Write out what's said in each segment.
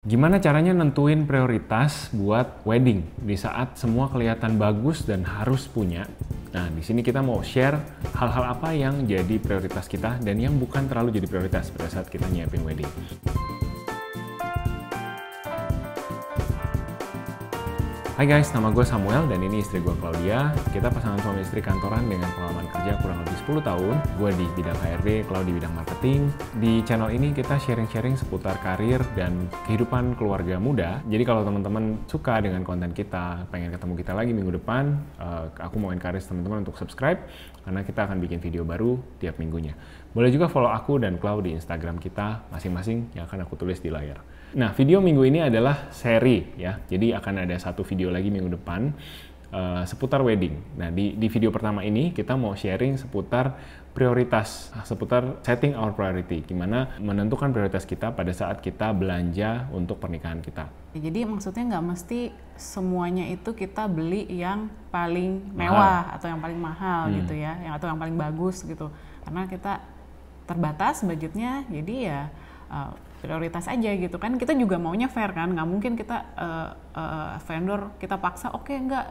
Gimana caranya nentuin prioritas buat wedding di saat semua kelihatan bagus dan harus punya? Nah, di sini kita mau share hal-hal apa yang jadi prioritas kita dan yang bukan terlalu jadi prioritas pada saat kita nyiapin wedding. Hai guys, nama gue Samuel dan ini istri gue Claudia. Kita pasangan suami istri kantoran dengan pengalaman kerja kurang lebih 10 tahun. Gue di bidang HRD, Claudia di bidang marketing. Di channel ini kita sharing-sharing seputar karir dan kehidupan keluarga muda. Jadi kalau teman-teman suka dengan konten kita, pengen ketemu kita lagi minggu depan, uh, aku mau encourage teman-teman untuk subscribe karena kita akan bikin video baru tiap minggunya. Boleh juga follow aku dan Claudia di Instagram kita masing-masing yang akan aku tulis di layar. Nah, video minggu ini adalah seri ya. Jadi akan ada satu video lagi minggu depan uh, seputar wedding. Nah, di di video pertama ini kita mau sharing seputar prioritas, ah, seputar setting our priority, gimana menentukan prioritas kita pada saat kita belanja untuk pernikahan kita. Jadi maksudnya nggak mesti semuanya itu kita beli yang paling mewah mahal. atau yang paling mahal hmm. gitu ya, yang atau yang paling bagus gitu. Karena kita terbatas budgetnya, jadi ya uh, prioritas aja gitu kan kita juga maunya fair kan nggak mungkin kita uh, uh, vendor kita paksa oke okay, nggak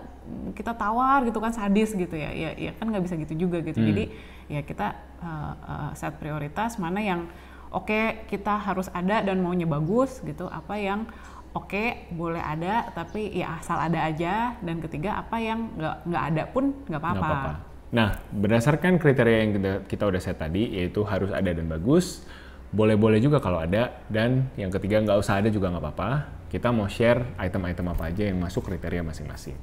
kita tawar gitu kan sadis gitu ya ya, ya kan nggak bisa gitu juga gitu hmm. jadi ya kita uh, uh, set prioritas mana yang oke okay, kita harus ada dan maunya bagus gitu apa yang oke okay, boleh ada tapi ya asal ada aja dan ketiga apa yang nggak nggak ada pun nggak apa-apa nah berdasarkan kriteria yang kita udah set tadi yaitu harus ada dan bagus boleh-boleh juga kalau ada dan yang ketiga nggak usah ada juga nggak apa-apa kita mau share item-item apa aja yang masuk kriteria masing-masing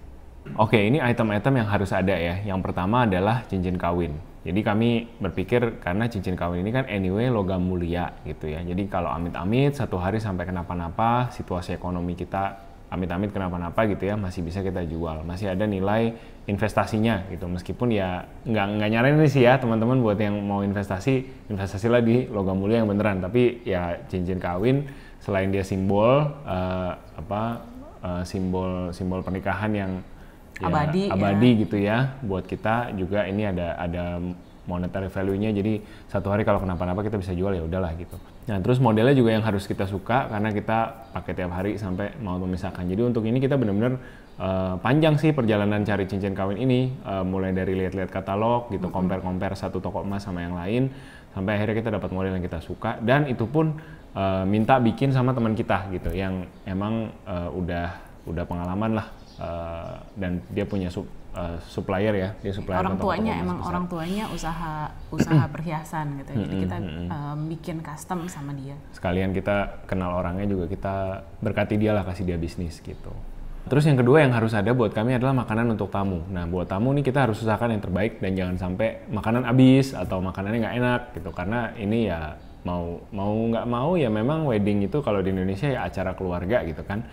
oke ini item-item yang harus ada ya yang pertama adalah cincin kawin jadi kami berpikir karena cincin kawin ini kan anyway logam mulia gitu ya jadi kalau amit-amit satu hari sampai kenapa-napa situasi ekonomi kita amit-amit kenapa-napa gitu ya masih bisa kita jual masih ada nilai investasinya gitu meskipun ya nggak nggak nyaranin sih ya teman-teman buat yang mau investasi investasilah di logam mulia yang beneran tapi ya cincin kawin selain dia simbol uh, apa uh, simbol simbol pernikahan yang ya, abadi ya. abadi ya. gitu ya buat kita juga ini ada ada monetary value-nya jadi satu hari kalau kenapa-napa kita bisa jual ya udahlah gitu Nah, terus modelnya juga yang harus kita suka karena kita pakai tiap hari sampai mau memisahkan. Jadi untuk ini kita benar-benar uh, panjang sih perjalanan cari cincin kawin ini, uh, mulai dari lihat-lihat katalog gitu, compare-compare satu toko emas sama yang lain, sampai akhirnya kita dapat model yang kita suka dan itu pun uh, minta bikin sama teman kita gitu, yang emang uh, udah udah pengalaman lah uh, dan dia punya sub Eh, supplier ya dia supplier orang tuanya emang besar. orang tuanya usaha usaha perhiasan gitu ya. jadi kita um, bikin custom sama dia sekalian kita kenal orangnya juga kita berkati dia lah kasih dia bisnis gitu Terus yang kedua yang harus ada buat kami adalah makanan untuk tamu. Nah, buat tamu nih kita harus usahakan yang terbaik dan jangan sampai makanan habis atau makanannya nggak enak gitu. Karena ini ya mau mau nggak mau ya memang wedding itu kalau di Indonesia ya acara keluarga gitu kan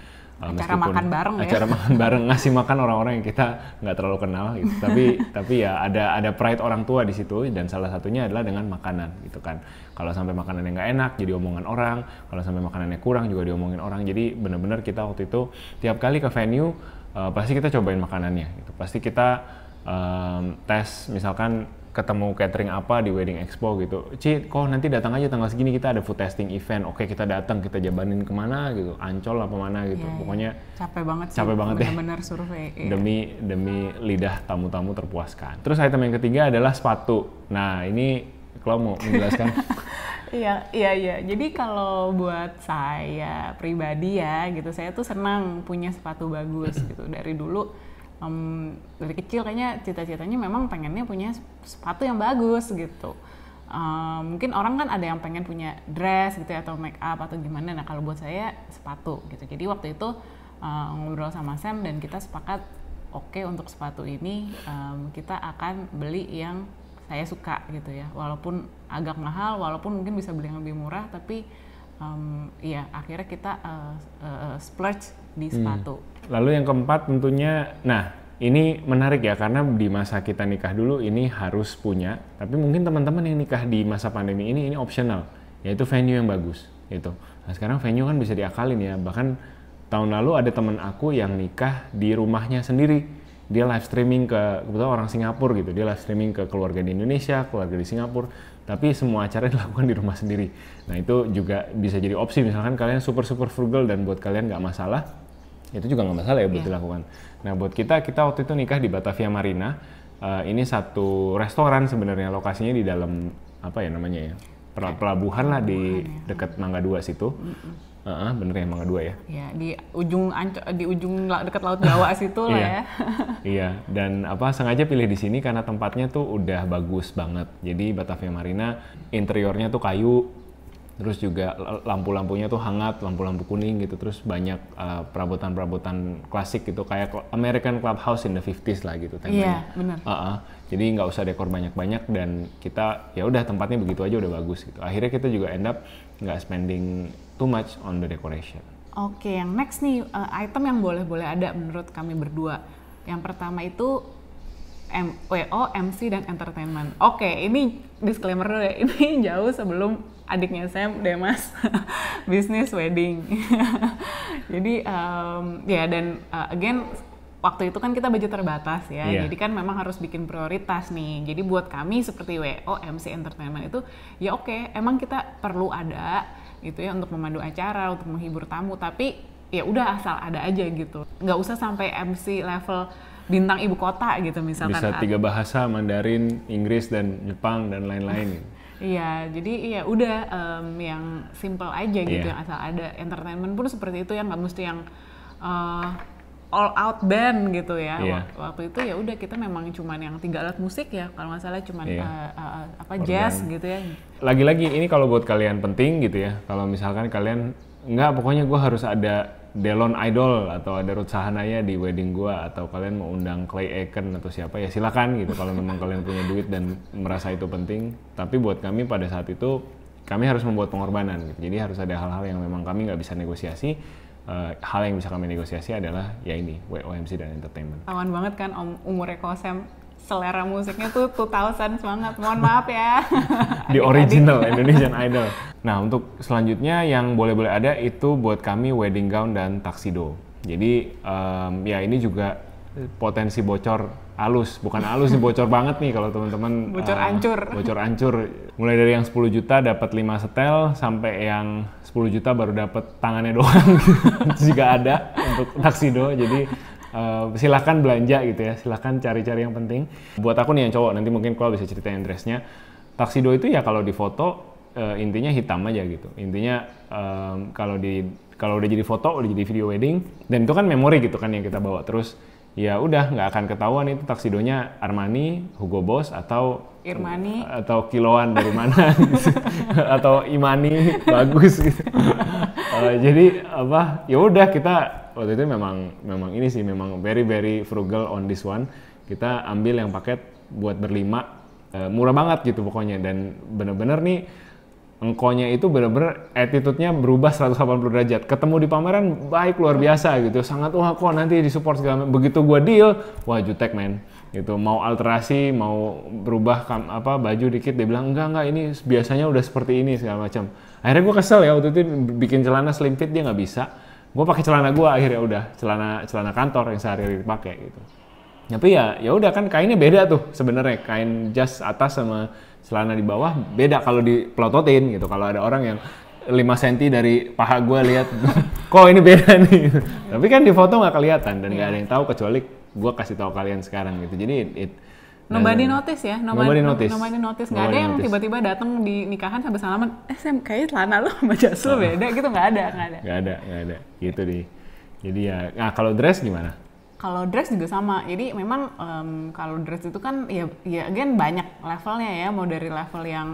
Nah, acara meskipun makan bareng ya. acara ya. makan bareng ngasih makan orang-orang yang kita nggak terlalu kenal gitu. tapi tapi ya ada ada pride orang tua di situ dan salah satunya adalah dengan makanan gitu kan. Kalau sampai makanannya nggak enak jadi omongan orang, kalau sampai makanannya kurang juga diomongin orang. Jadi benar-benar kita waktu itu tiap kali ke venue uh, pasti kita cobain makanannya gitu. Pasti kita um, tes misalkan ketemu catering apa di wedding expo gitu. Ci, kok nanti datang aja tanggal segini kita ada food testing event. Oke, kita datang, kita jabanin kemana gitu, Ancol apa mana gitu. Yeah, iya. Pokoknya capek banget sih. Capek banget bener -bener ya. survei. Iya. Demi demi lidah tamu-tamu terpuaskan. Terus item yang ketiga adalah sepatu. Nah, ini kalau mau menjelaskan. Iya, iya, iya. Jadi kalau buat saya pribadi ya gitu, saya tuh senang punya sepatu bagus gitu dari dulu um, dari kecil kayaknya cita-citanya memang pengennya punya sepatu yang bagus gitu. Um, mungkin orang kan ada yang pengen punya dress gitu ya, atau make up atau gimana. Nah kalau buat saya sepatu gitu. Jadi waktu itu uh, ngobrol sama Sam dan kita sepakat oke okay, untuk sepatu ini um, kita akan beli yang saya suka gitu ya. Walaupun agak mahal, walaupun mungkin bisa beli yang lebih murah, tapi um, ya akhirnya kita uh, uh, splurge di hmm. sepatu. Hmm Lalu yang keempat tentunya, nah ini menarik ya karena di masa kita nikah dulu ini harus punya, tapi mungkin teman-teman yang nikah di masa pandemi ini ini optional, yaitu venue yang bagus gitu. Nah sekarang venue kan bisa diakalin ya, bahkan tahun lalu ada teman aku yang nikah di rumahnya sendiri dia live streaming ke kebetulan orang Singapura gitu dia live streaming ke keluarga di Indonesia keluarga di Singapura tapi semua acara dilakukan di rumah sendiri nah itu juga bisa jadi opsi misalkan kalian super super frugal dan buat kalian nggak masalah itu juga nggak masalah ya buat yeah. dilakukan. Nah buat kita kita waktu itu nikah di Batavia Marina. Uh, ini satu restoran sebenarnya lokasinya di dalam apa ya namanya ya iya. pelabuhan lah di ya. dekat Mangga Dua situ. Mm -hmm. Uh, -huh, bener ya Mangga Dua ya? Iya di ujung Anco, di ujung dekat Laut Jawa situ lah iya. ya. iya dan apa sengaja pilih di sini karena tempatnya tuh udah bagus banget. Jadi Batavia Marina interiornya tuh kayu terus juga lampu-lampunya tuh hangat, lampu-lampu kuning gitu, terus banyak perabotan uh, perabotan-perabotan klasik gitu, kayak American Clubhouse in the 50s lah gitu Iya, yeah, benar. Uh -uh. Jadi nggak usah dekor banyak-banyak dan kita ya udah tempatnya begitu aja udah bagus gitu. Akhirnya kita juga end up nggak spending too much on the decoration. Oke, yang next nih uh, item yang boleh-boleh ada menurut kami berdua. Yang pertama itu M WO, MC, dan Entertainment. Oke, okay, ini disclaimer dulu ya, ini jauh sebelum adiknya Sam Demas bisnis wedding. Jadi um, ya dan uh, again waktu itu kan kita budget terbatas ya, yeah. jadi kan memang harus bikin prioritas nih. Jadi buat kami seperti WO, MC, Entertainment itu ya oke, okay, emang kita perlu ada gitu ya untuk memandu acara, untuk menghibur tamu, tapi ya udah asal ada aja gitu. Nggak usah sampai MC level bintang ibu kota gitu misalkan. Bisa tiga bahasa, Mandarin, Inggris dan Jepang dan lain-lain. Iya, jadi ya udah um, yang simple aja gitu, yeah. yang asal ada entertainment pun seperti itu yang nggak mesti yang uh, all out band gitu ya. Yeah. Waktu itu ya udah kita memang cuman yang tiga alat musik ya kalau nggak salah cuman yeah. Iya. uh, eh, uh, eh, apa Organ. jazz gitu ya. Lagi-lagi ini kalau buat kalian penting gitu ya. Kalau misalkan kalian nggak pokoknya gue harus ada Delon Idol atau ada Ruth Sahanaya di wedding gua atau kalian mau undang Clay Aiken atau siapa ya silakan gitu kalau memang kalian punya duit dan merasa itu penting tapi buat kami pada saat itu kami harus membuat pengorbanan gitu. jadi harus ada hal-hal yang memang kami nggak bisa negosiasi uh, hal yang bisa kami negosiasi adalah ya ini WOMC dan entertainment. Aman banget kan om umurnya Kosem selera musiknya tuh 2000 banget. Mohon maaf ya. Di original Indonesian Idol. Nah, untuk selanjutnya yang boleh-boleh ada itu buat kami wedding gown dan tuxedo. Jadi um, ya ini juga potensi bocor alus, bukan alus nih bocor banget nih kalau teman-teman bocor uh, ancur. Bocor ancur. Mulai dari yang 10 juta dapat 5 setel sampai yang 10 juta baru dapat tangannya doang jika ada untuk taksido. Jadi uh, eh, silahkan belanja gitu ya silahkan cari-cari yang penting buat aku nih yang cowok nanti mungkin kalau bisa ceritain dressnya taksido itu ya kalau di foto uh, intinya hitam aja gitu intinya um, kalau di kalau udah jadi foto udah jadi video wedding dan itu kan memori gitu kan yang kita bawa terus ya udah nggak akan ketahuan itu taksidonya Armani, Hugo Boss atau Irmani atau kiloan dari mana gitu. atau Imani bagus gitu. uh, jadi apa ya udah kita waktu itu memang memang ini sih memang very very frugal on this one. Kita ambil yang paket buat berlima uh, murah banget gitu pokoknya dan bener-bener nih engkonya itu bener-bener attitude-nya berubah 180 derajat. Ketemu di pameran baik luar biasa gitu. Sangat wah kok nanti di support segala Begitu gue deal, wah jutek men. Gitu mau alterasi, mau berubah kam, apa baju dikit dia bilang enggak enggak ini biasanya udah seperti ini segala macam. Akhirnya gue kesel ya waktu itu bikin celana slim fit dia nggak bisa gue pakai celana gue akhirnya udah celana celana kantor yang sehari-hari dipakai gitu tapi ya ya udah kan kainnya beda tuh sebenarnya kain jas atas sama celana di bawah beda kalau dipelototin gitu kalau ada orang yang 5 cm dari paha gue lihat kok ini beda nih tapi kan di foto nggak kelihatan dan nggak iya. ada yang tahu kecuali gue kasih tahu kalian sekarang gitu jadi it, it Nobody nah, notice ya, nobody, nobody notice. Nobody notice. Nggak ada yang tiba-tiba datang di nikahan sampai salaman, eh Sam, kayaknya celana lo sama jas lo nah. beda gitu, nggak ada, nggak ada. Nggak ada, nggak ada. Gitu deh. Jadi ya, nah kalau dress gimana? Kalau dress juga sama. Jadi memang um, kalau dress itu kan ya, ya again banyak levelnya ya. Mau dari level yang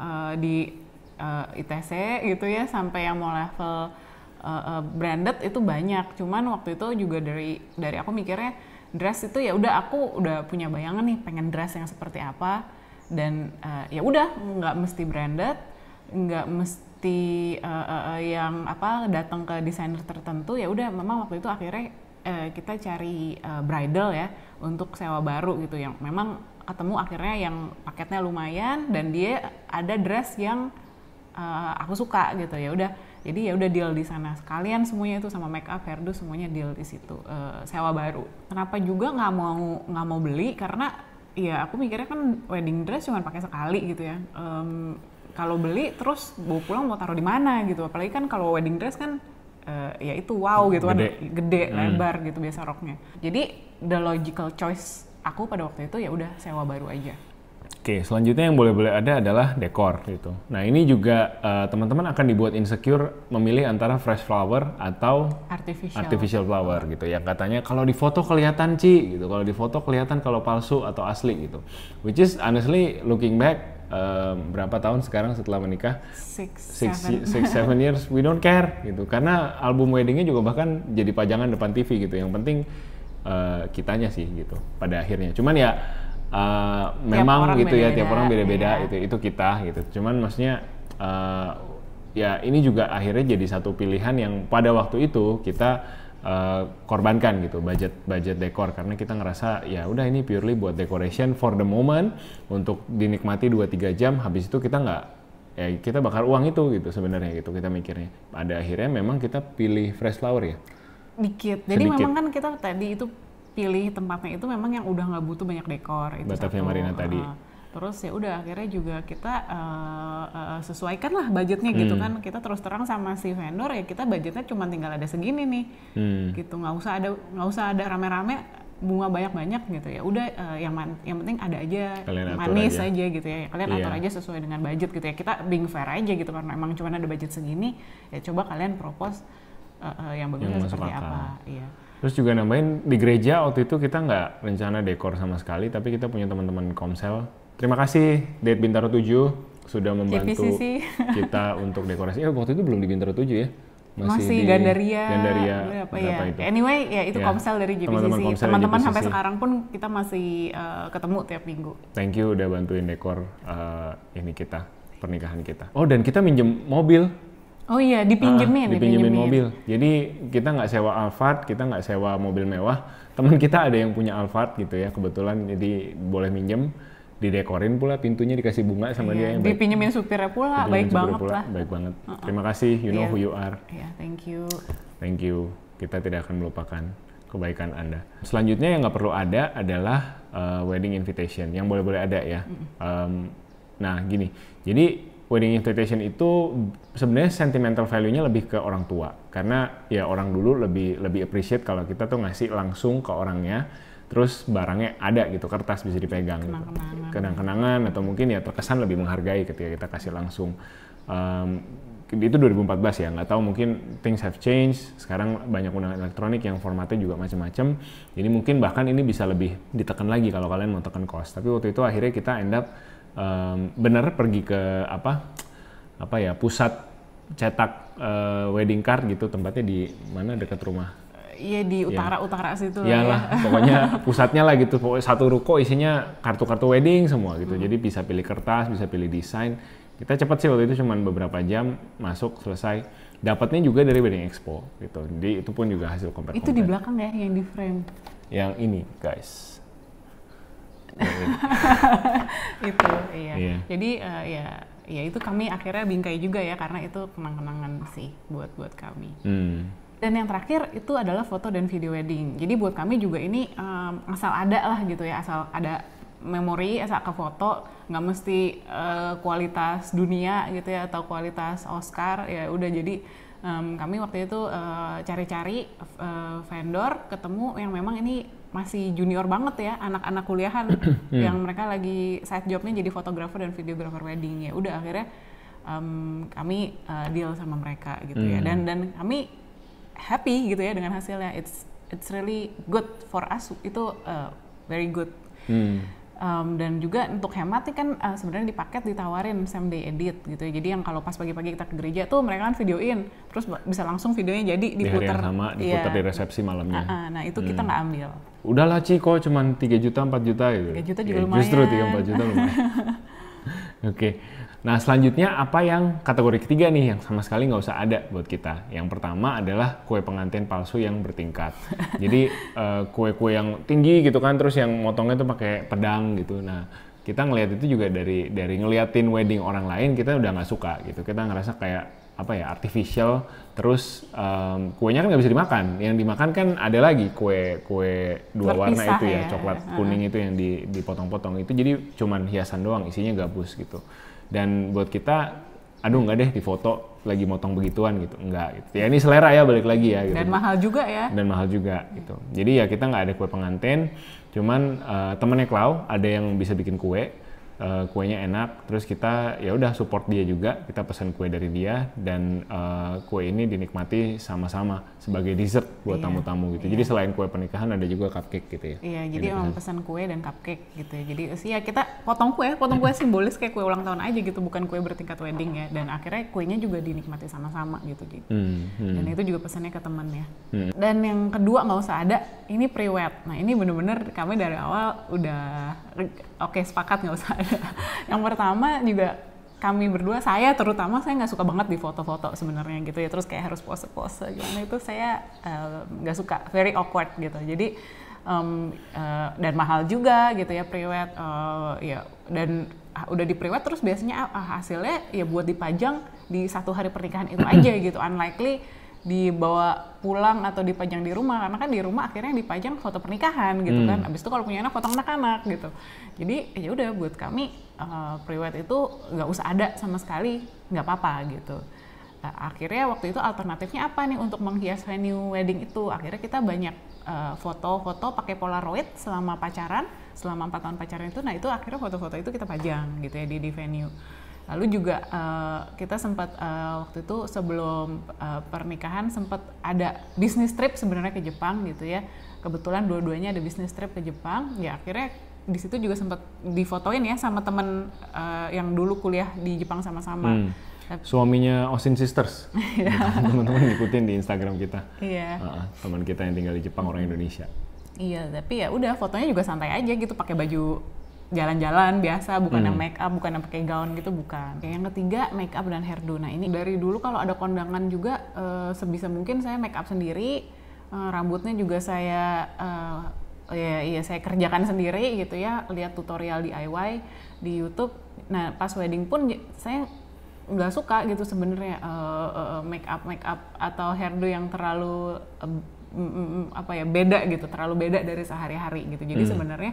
uh, di uh, eh, ITC gitu ya, sampai yang mau level uh, branded itu banyak. Cuman waktu itu juga dari dari aku mikirnya dress itu ya udah aku udah punya bayangan nih pengen dress yang seperti apa dan uh, ya udah nggak mesti branded nggak mesti uh, uh, yang apa datang ke desainer tertentu ya udah memang waktu itu akhirnya uh, kita cari uh, bridal ya untuk sewa baru gitu yang memang ketemu akhirnya yang paketnya lumayan dan dia ada dress yang uh, aku suka gitu ya udah jadi ya udah deal di sana sekalian semuanya itu sama make up hairdo semuanya deal di situ uh, sewa baru kenapa juga nggak mau nggak mau beli karena ya aku mikirnya kan wedding dress cuma pakai sekali gitu ya um, kalau beli terus bawa pulang mau taruh di mana gitu apalagi kan kalau wedding dress kan uh, ya itu wow gitu kan. gede. kan gede hmm. lebar gitu biasa roknya jadi the logical choice aku pada waktu itu ya udah sewa baru aja Oke, selanjutnya yang boleh-boleh ada adalah dekor gitu. Nah, ini juga teman eh, teman-teman akan dibuat insecure memilih antara fresh flower atau artificial, artificial flower gitu. Yang katanya kalau di foto kelihatan Ci gitu, kalau di foto kelihatan kalau palsu atau asli gitu. Which is honestly looking back uh, berapa tahun sekarang setelah menikah? Six, six, seven. six years we don't care gitu. Karena album weddingnya juga bahkan jadi pajangan depan TV gitu. Yang penting uh, kitanya sih gitu pada akhirnya. Cuman ya uh, memang gitu beda -beda, ya tiap orang beda-beda iya. itu itu kita gitu cuman maksudnya uh, ya ini juga akhirnya jadi satu pilihan yang pada waktu itu kita Uh, korbankan gitu budget budget dekor karena kita ngerasa ya udah ini purely buat decoration for the moment untuk dinikmati 2-3 jam habis itu kita nggak ya kita bakar uang itu gitu sebenarnya gitu kita mikirnya pada akhirnya memang kita pilih fresh flower ya dikit jadi Sedikit. memang kan kita tadi itu pilih tempatnya itu memang yang udah nggak butuh banyak dekor itu Batavia satu. Marina tadi. terus ya udah akhirnya juga kita uh, uh, sesuaikan lah budgetnya gitu hmm. gitu kan kita terus terang sama si vendor ya kita budgetnya cuma tinggal ada segini nih hmm. gitu nggak usah ada nggak usah ada rame-rame bunga banyak-banyak gitu ya udah uh, yang man, yang penting ada aja kalian manis aja. aja gitu ya kalian yeah. atur iya. aja sesuai dengan budget gitu ya kita being fair aja gitu karena emang cuma ada budget segini ya coba kalian propose uh, uh, yang bagusnya seperti apa iya Terus juga nambahin di gereja waktu itu kita nggak rencana dekor sama sekali, tapi kita punya teman-teman komsel. Terima kasih Date Bintaro 7 sudah membantu JPCC. kita untuk dekorasi. Eh waktu itu belum di Bintaro 7 ya. Masih, masih di Gandaria, Gandaria apa berapa ya? itu. Anyway, ya itu ya. komsel dari JPCC. Teman-teman sampai sekarang pun kita masih uh, ketemu tiap minggu. Thank you udah bantuin dekor uh, ini kita, pernikahan kita. Oh, dan kita minjem mobil Oh iya, dipinjemin, ah, dipinjemin, dipinjemin mobil. Jadi kita nggak sewa Alphard, kita nggak sewa mobil mewah. Teman kita ada yang punya Alphard gitu ya, kebetulan jadi boleh minjem didekorin pula pintunya dikasih bunga sama iya, dia yang dipinjemin supirnya pula dipinjemin baik supirnya banget pula, lah baik banget uh -uh. terima kasih you know iya. who you are yeah, thank you thank you kita tidak akan melupakan kebaikan anda selanjutnya yang nggak perlu ada adalah uh, wedding invitation yang boleh boleh ada ya mm. um, nah gini jadi wedding invitation itu sebenarnya sentimental value-nya lebih ke orang tua karena ya orang dulu lebih lebih appreciate kalau kita tuh ngasih langsung ke orangnya terus barangnya ada gitu kertas bisa dipegang gitu. kenang-kenangan gitu. kenang-kenangan atau mungkin ya terkesan lebih menghargai ketika kita kasih langsung um, itu 2014 ya nggak tahu mungkin things have changed sekarang banyak undangan elektronik yang formatnya juga macam-macam jadi mungkin bahkan ini bisa lebih ditekan lagi kalau kalian mau tekan cost tapi waktu itu akhirnya kita end up um, bener pergi ke apa apa ya pusat cetak uh, wedding card gitu tempatnya di mana dekat rumah Iya di utara-utara iya. ya. situ lah. Iyalah, ya. pokoknya pusatnya lah gitu. Pokoknya satu ruko isinya kartu-kartu wedding semua gitu. Hmm. Jadi bisa pilih kertas, bisa pilih desain. Kita cepat sih waktu itu cuma beberapa jam masuk selesai. Dapatnya juga dari wedding expo gitu. Jadi itu pun juga hasil kompetisi Itu di belakang ya yang di frame. Yang ini guys. itu iya. Yeah. Jadi uh, ya ya itu kami akhirnya bingkai juga ya karena itu kenang-kenangan sih buat buat kami. Hmm. Dan yang terakhir itu adalah foto dan video wedding. Jadi buat kami juga ini um, asal ada lah gitu ya, asal ada memori asal ke foto nggak mesti uh, kualitas dunia gitu ya atau kualitas Oscar ya udah jadi um, kami waktu itu cari-cari uh, uh, vendor ketemu yang memang ini masih junior banget ya anak-anak kuliahan hmm. yang mereka lagi side jobnya jadi fotografer dan videografer wedding ya udah akhirnya um, kami uh, deal sama mereka gitu mm. ya dan hmm. dan kami happy gitu ya dengan hasilnya it's it's really good for us itu uh, very good mm. Um, dan juga untuk hemat kan uh, sebenarnya dipaket ditawarin same day edit gitu ya. Jadi yang kalau pas pagi-pagi kita ke gereja tuh mereka kan videoin, terus bisa langsung videonya jadi diputar. Di yang sama iya. diputar yeah. di resepsi malamnya. Uh, uh, nah itu hmm. kita nggak ambil. Udahlah kok, cuma 3 juta 4 juta gitu. 3 juta juga ya, lumayan. Justru 3 4 juta lumayan. Oke. okay. Nah, selanjutnya apa yang kategori ketiga nih yang sama sekali nggak usah ada buat kita? Yang pertama adalah kue pengantin palsu yang bertingkat. Jadi eh, kue-kue yang tinggi gitu kan, terus yang motongnya tuh pakai pedang gitu. Nah, kita ngelihat itu juga dari dari ngeliatin wedding orang lain kita udah nggak suka gitu. Kita ngerasa kayak apa ya artificial. Terus um, kuenya kan nggak bisa dimakan. Yang dimakan kan ada lagi kue kue dua Terpisah warna itu ya, ya. coklat kuning uh. itu yang dipotong-potong itu. Jadi cuman hiasan doang, isinya gabus gitu dan buat kita aduh nggak deh di foto lagi motong begituan gitu enggak gitu ya ini selera ya balik lagi ya gitu. dan mahal juga ya dan mahal juga gitu jadi ya kita nggak ada kue pengantin cuman uh, temennya Klau ada yang bisa bikin kue uh, kuenya enak terus kita ya udah support dia juga kita pesan kue dari dia dan uh, kue ini dinikmati sama-sama sebagai dessert buat iya. tamu-tamu gitu. iya. gitu iya. jadi selain kue pernikahan ada juga cupcake gitu ya iya jadi emang pesan kue dan cupcake gitu ya jadi ya kita potong kue potong kue simbolis kayak kue ulang tahun aja gitu bukan kue bertingkat wedding ya dan akhirnya kuenya juga dinikmati sama-sama gitu gitu hmm, hmm. dan itu juga pesannya ke temen ya hmm. dan yang kedua nggak usah ada ini prewed nah ini bener-bener kami dari awal udah Oke, sepakat nggak usah ada. Yang pertama juga kami berdua saya terutama saya nggak suka banget di foto-foto sebenarnya gitu ya terus kayak harus pose-pose gimana itu saya eh, nggak uh, suka very awkward gitu jadi um, uh, dan mahal juga gitu ya priwet uh, eh, ya dan ah, udah di priwet terus biasanya uh, hasilnya ya buat dipajang di satu hari pernikahan itu aja gitu unlikely dibawa pulang atau dipajang di rumah karena kan di rumah akhirnya dipajang foto pernikahan gitu hmm. kan abis itu kalau punya anak foto anak-anak gitu jadi ya udah buat kami uh, eh, priwet itu nggak usah ada sama sekali nggak apa-apa gitu nah, akhirnya waktu itu alternatifnya apa nih untuk menghias venue wedding itu akhirnya kita banyak eh, foto-foto uh, pakai polaroid selama pacaran selama empat tahun pacaran itu nah itu akhirnya foto-foto itu kita pajang gitu ya di, di venue Lalu juga uh, kita sempat uh, waktu itu sebelum uh, pernikahan sempat ada bisnis trip sebenarnya ke Jepang gitu ya. Kebetulan dua-duanya ada bisnis trip ke Jepang. Ya akhirnya di situ juga sempat difotoin ya sama temen uh, yang dulu kuliah di Jepang sama-sama. Hmm. Suaminya Osin Sisters. Iya. Gitu. Teman-teman ngikutin di Instagram kita. Iya. Uh, teman kita yang tinggal di Jepang orang Indonesia. Iya, tapi ya udah fotonya juga santai aja gitu pakai baju jalan-jalan biasa bukan hmm. yang make up bukan yang pakai gaun gitu bukan yang ketiga make up dan hairdo nah ini dari dulu kalau ada kondangan juga uh, sebisa mungkin saya make up sendiri uh, rambutnya juga saya uh, ya iya saya kerjakan sendiri gitu ya lihat tutorial DIY di YouTube nah pas wedding pun ya, saya nggak suka gitu sebenarnya uh, uh, make up make up atau hairdo yang terlalu uh, apa ya beda gitu terlalu beda dari sehari-hari gitu jadi hmm. sebenarnya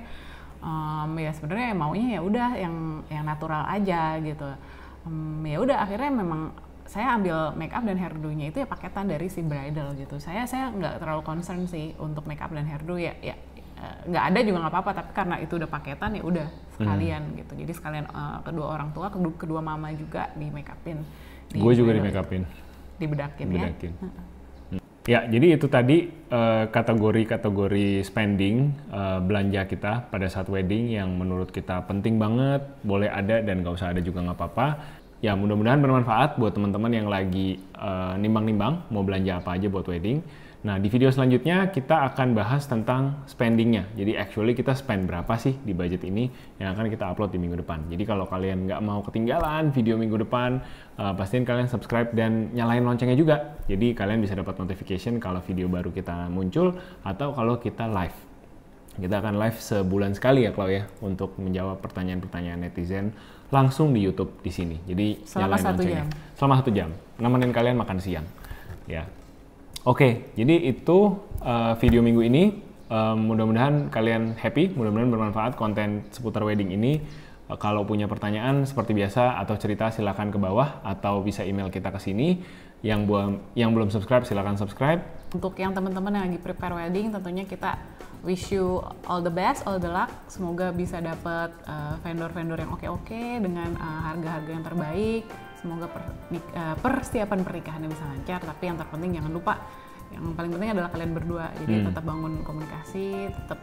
um, ya sebenarnya maunya ya udah yang yang natural aja gitu um, ya udah akhirnya memang saya ambil make up dan hairdo-nya itu ya paketan dari si bridal gitu saya saya nggak terlalu concern sih untuk make up dan hairdo ya ya e, nggak ada juga nggak apa-apa tapi karena itu udah paketan ya udah sekalian hmm. gitu jadi sekalian uh, kedua orang tua kedua, kedua mama juga di make upin gue juga di make upin dibedakin, ya. dibedakin. ya Ya, jadi itu tadi eh, kategori-kategori uh, spending uh, belanja kita pada saat wedding yang menurut kita penting banget, boleh ada dan nggak usah ada juga nggak apa-apa. Ya, mudah-mudahan bermanfaat buat teman-teman yang lagi eh, nimbang-nimbang uh, mau belanja apa aja buat wedding. Nah, di video selanjutnya kita akan bahas tentang spendingnya. Jadi, actually kita spend berapa sih di budget ini yang akan kita upload di minggu depan. Jadi, kalau kalian nggak mau ketinggalan video minggu depan, uh, pastiin kalian subscribe dan nyalain loncengnya juga. Jadi, kalian bisa dapat notification kalau video baru kita muncul atau kalau kita live. Kita akan live sebulan sekali ya, kalau ya, untuk menjawab pertanyaan-pertanyaan netizen langsung di YouTube di sini. Jadi, Selama nyalain satu loncengnya. Jam. Selama satu jam. Nemenin kalian makan siang. Ya, Oke, jadi itu uh, video minggu ini. Um, mudah-mudahan kalian happy, mudah-mudahan bermanfaat konten seputar wedding ini. Uh, kalau punya pertanyaan seperti biasa atau cerita silahkan ke bawah atau bisa email kita ke sini. Yang belum yang belum subscribe silahkan subscribe. Untuk yang teman-teman yang lagi prepare wedding, tentunya kita wish you all the best, all the luck. Semoga bisa dapat eh, vendor-vendor yang oke-oke dengan uh, harga -harga yang terbaik semoga per, uh, persiapan pernikahannya bisa lancar tapi yang terpenting jangan lupa yang paling penting adalah kalian berdua jadi hmm. tetap bangun komunikasi tetap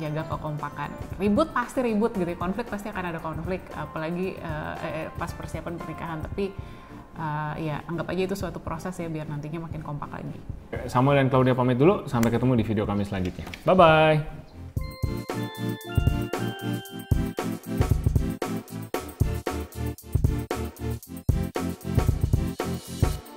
jaga kekompakan ribut pasti ribut gitu ya, konflik pasti akan ada konflik apalagi uh, eh, pas persiapan pernikahan tapi uh, ya anggap aja itu suatu proses ya biar nantinya makin kompak lagi Samuel dan Claudia pamit dulu sampai ketemu di video kami selanjutnya bye bye Thank you.